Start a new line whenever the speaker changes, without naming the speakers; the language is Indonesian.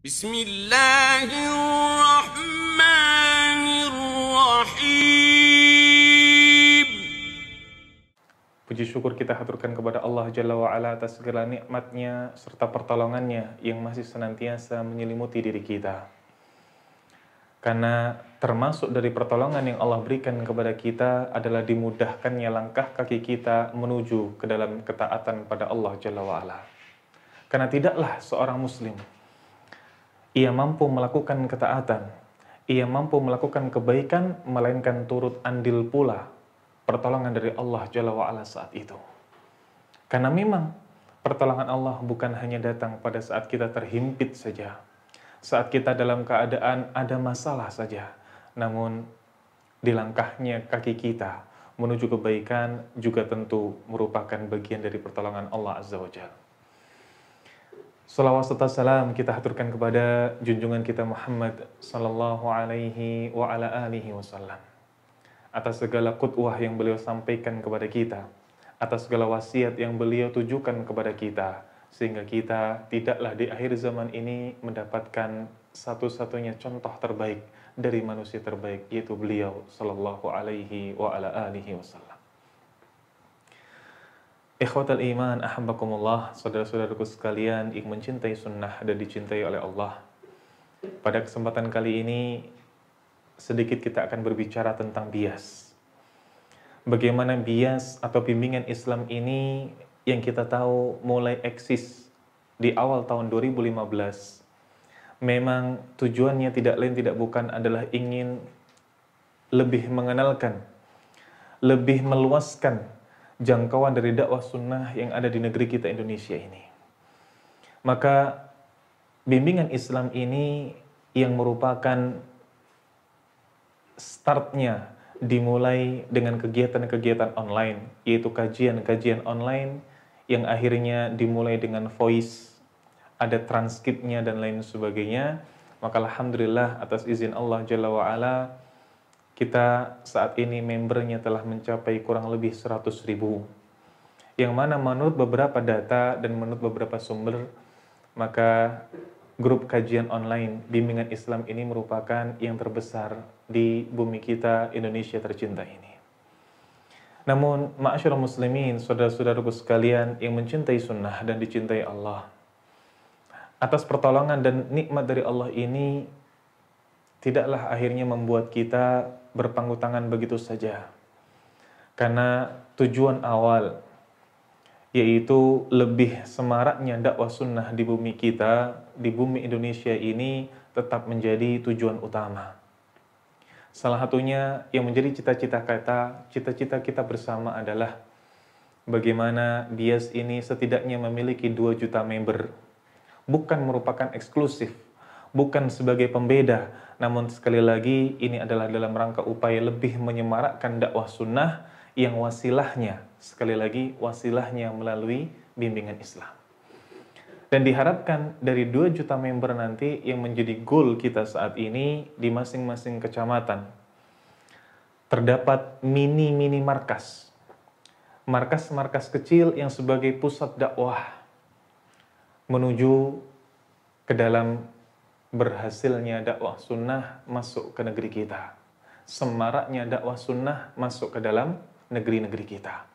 بسم الله الرحمن الرحيم Puji syukur kita haturkan kepada Allah Jalla wa'ala atas segala nikmatnya serta pertolongannya yang masih senantiasa menyelimuti diri kita. Karena termasuk dari pertolongan yang Allah berikan kepada kita adalah dimudahkannya langkah kaki kita menuju ke dalam ketaatan pada Allah Jalla wa'ala. Karena tidaklah seorang muslim ia mampu melakukan ketaatan, ia mampu melakukan kebaikan, melainkan turut andil pula pertolongan dari Allah Jalla wa'ala saat itu. Karena memang pertolongan Allah bukan hanya datang pada saat kita terhimpit saja, saat kita dalam keadaan ada masalah saja, namun di langkahnya kaki kita menuju kebaikan juga tentu merupakan bagian dari pertolongan Allah Azza wa Jalla. Salawat serta salam kita haturkan kepada junjungan kita Muhammad sallallahu alaihi wa ala alihi wasallam. Atas segala kutwah yang beliau sampaikan kepada kita, atas segala wasiat yang beliau tujukan kepada kita, sehingga kita tidaklah di akhir zaman ini mendapatkan satu-satunya contoh terbaik dari manusia terbaik yaitu beliau sallallahu alaihi wa ala alihi wasallam. Ikhwatal iman, ahambakumullah, saudara-saudaraku sekalian yang mencintai sunnah dan dicintai oleh Allah. Pada kesempatan kali ini, sedikit kita akan berbicara tentang bias. Bagaimana bias atau bimbingan Islam ini yang kita tahu mulai eksis di awal tahun 2015, memang tujuannya tidak lain tidak bukan adalah ingin lebih mengenalkan, lebih meluaskan jangkauan dari dakwah sunnah yang ada di negeri kita Indonesia ini. Maka bimbingan Islam ini yang merupakan startnya dimulai dengan kegiatan-kegiatan online, yaitu kajian-kajian online yang akhirnya dimulai dengan voice, ada transkripnya dan lain sebagainya. Maka Alhamdulillah atas izin Allah Jalla wa'ala, kita saat ini membernya telah mencapai kurang lebih 100 ribu. Yang mana menurut beberapa data dan menurut beberapa sumber, maka grup kajian online bimbingan Islam ini merupakan yang terbesar di bumi kita Indonesia tercinta ini. Namun, ma'asyur muslimin, saudara-saudaraku sekalian yang mencintai sunnah dan dicintai Allah, atas pertolongan dan nikmat dari Allah ini, tidaklah akhirnya membuat kita berpangku tangan begitu saja. Karena tujuan awal yaitu lebih semaraknya dakwah sunnah di bumi kita, di bumi Indonesia ini tetap menjadi tujuan utama. Salah satunya yang menjadi cita-cita kita, cita-cita kita bersama adalah bagaimana Bias ini setidaknya memiliki 2 juta member. Bukan merupakan eksklusif, bukan sebagai pembeda, namun sekali lagi ini adalah dalam rangka upaya lebih menyemarakkan dakwah sunnah yang wasilahnya, sekali lagi wasilahnya melalui bimbingan Islam. Dan diharapkan dari 2 juta member nanti yang menjadi goal kita saat ini di masing-masing kecamatan, terdapat mini-mini markas. Markas-markas kecil yang sebagai pusat dakwah menuju ke dalam berhasilnya dakwah sunnah masuk ke negeri kita. Semaraknya dakwah sunnah masuk ke dalam negeri-negeri kita.